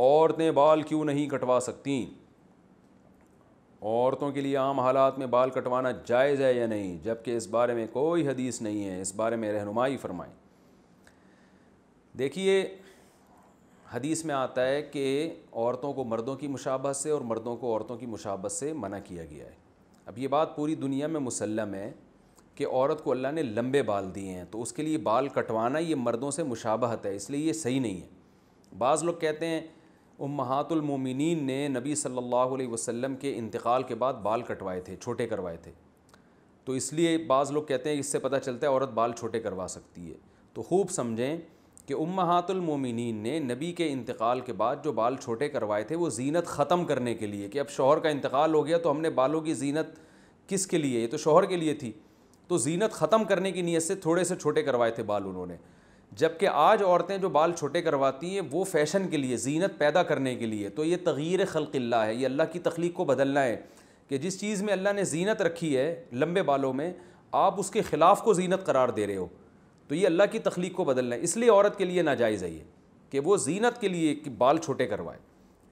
औरतें बाल क्यों नहीं कटवा सकती औरतों के लिए आम हालात में बाल कटवाना जायज़ है या नहीं जबकि इस बारे में कोई हदीस नहीं है इस बारे में रहनुमाई फरमाएं देखिए हदीस में आता है कि औरतों को मर्दों की मुशाबत से और मर्दों को औरतों की मुशाबत से मना किया गया है अब ये बात पूरी दुनिया में मुसलम है कि औरत को अल्लाह ने लंबे बाल दिए हैं तो उसके लिए बाल कटवाना ये मर्दों से मुशाबहत है इसलिए ये सही नहीं है बाज़ लोग कहते हैं उम्मातुलमिन ने नबी सल्लल्लाहु अलैहि वसल्लम के इंतकाल के बाद बाल कटवाए थे छोटे करवाए थे तो इसलिए बाज़ लोग कहते हैं इससे पता चलता है औरत बाल छोटे करवा सकती है तो खूब समझें कि उम्मातुलमिन ने नबी के इंतकाल के बाद जो बाल छोटे करवाए थे वो जीनत ख़त्म करने के लिए कि अब शोहर का इंतकाल हो गया तो हमने बालों की जीनत किस के लिए ये तो शोहर के लिए थी तो जीनत ख़त्म करने की नीयत से थोड़े से छोटे करवाए थे बाल उन्होंने जबकि आज औरतें जो बाल छोटे करवाती हैं वो फैशन के लिए जीनत पैदा करने के लिए तो ये तगीर खलकिल्ला है ये अल्लाह की तख्लीक को बदलना है कि जिस चीज़ में अल्लाह ने जीनत रखी है लम्बे बालों में आप उसके ख़िलाफ़ को जीनत करार दे रहे हो तो ये अल्लाह की तख्लीक को बदलना है इसलिए औरत के लिए नाजायज़ है ये कि वो जीनत के लिए कि बाल छोटे करवाए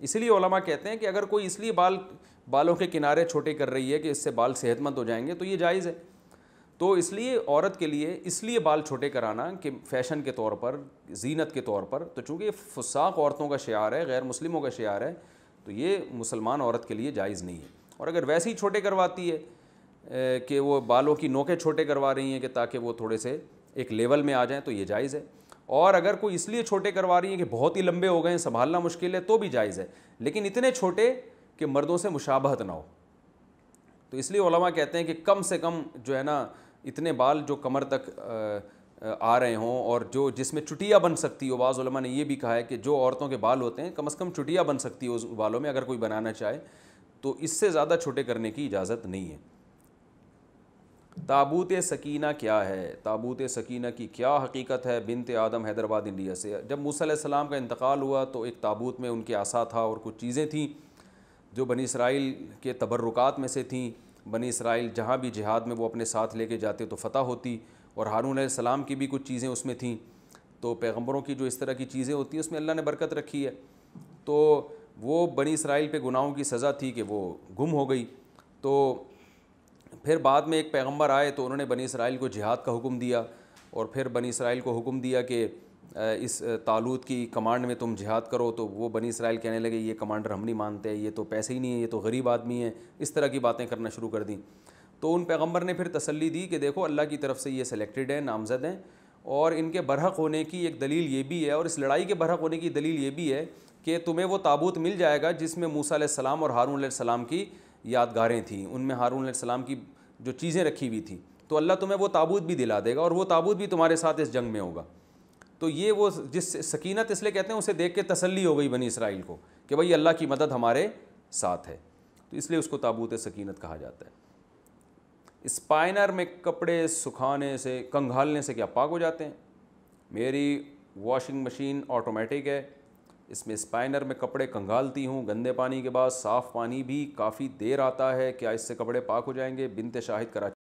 इसलिए ओलमा कहते हैं कि अगर कोई इसलिए बाल बालों के किनारे छोटे कर रही है कि इससे बाल सेहतमंद हो जाएंगे तो ये जायज़ है तो इसलिए औरत के लिए इसलिए बाल छोटे कराना कि फैशन के तौर पर जीनत के तौर पर तो चूँकि फसाक फुसाक औरतों का शार है गैर मुस्लिमों का शार है तो ये मुसलमान औरत के लिए जायज़ नहीं है और अगर वैसे ही छोटे करवाती है कि वो बालों की नोकें छोटे करवा रही हैं कि ताकि वो थोड़े से एक लेवल में आ जाएँ तो ये जायज़ है और अगर कोई इसलिए छोटे करवा रही हैं कि बहुत ही लंबे हो गए हैं संभालना मुश्किल है तो भी जायज़ है लेकिन इतने छोटे कि मर्दों से मुशाबहत ना हो तो इसलिए कहते हैं कि कम से कम जो है ना इतने बाल जो कमर तक आ रहे हों और जो जिसमें चुटिया बन सकती हो बाज़ ने यह भी कहा है कि जो औरतों के बाल होते हैं कम अज़ कम चुटिया बन सकती हो उस बालों में अगर कोई बनाना चाहे तो इससे ज़्यादा छोटे करने की इजाज़त नहीं है ताबूत सकीना क्या है ताबूत सकीना की क्या हकीकत है बिनते आदम हैदराबाद इंडिया से जब मूसम का इंतकाल हुआ तो एक ताबूत में उनके आसा था और कुछ चीज़ें थीं जो बनी इसराइल के तबर्रुकात में से थी बनी इसराइल जहाँ भी जिहाद में वो अपने साथ लेके जाते तो फ़तह होती और हारून सलाम की भी कुछ चीज़ें उसमें थीं तो पैगम्बरों की जो इस तरह की चीज़ें होती हैं उसमें अल्लाह ने बरकत रखी है तो वो बनी इसराइल पर गुनाहों की सज़ा थी कि वो गुम हो गई तो फिर बाद में एक पैगम्बर आए तो उन्होंने बनी इसराइल को जिहाद का हुक्म दिया और फिर बनी इसराइल को हुक्म दिया कि इस तालूत की कमांड में तुम जिहाद करो तो वो बनी इसराइल कहने लगे ये कमांडर हम नहीं मानते ये तो पैसे ही नहीं है ये तो गरीब आदमी है इस तरह की बातें करना शुरू कर दी तो उन पैगम्बर ने फिर तसली दी कि देखो अल्लाह की तरफ से ये सिलेक्टेड है नामजद हैं और इनके बरहक होने की एक दलील ये भी है और इस लड़ाई के बरहक होने की दलील ये भी है कि तुम्हें वो ताबूत मिल जाएगा जिसमें मूसा सलाम और हारून सलाम की यादगारें थीं उनमें हारून सलाम की जो चीज़ें रखी हुई थी तो अल्लाह तुम्हें वो ताबूत भी दिला देगा और वो ताबूत भी तुम्हारे साथ इस जंग में होगा तो ये वो जिस सकीनत इसलिए कहते हैं उसे देख के तसल्ली हो गई बनी इसराइल को कि भाई अल्लाह की मदद हमारे साथ है तो इसलिए उसको ताबूत सकीनत कहा जाता है स्पाइनर में कपड़े सुखाने से कंघालने से क्या पाक हो जाते हैं मेरी वॉशिंग मशीन ऑटोमेटिक है इसमें स्पाइनर में कपड़े कंघालती हूँ गंदे पानी के बाद साफ़ पानी भी काफ़ी देर आता है क्या इससे कपड़े पाक हो जाएंगे बिनते शाहिद कराची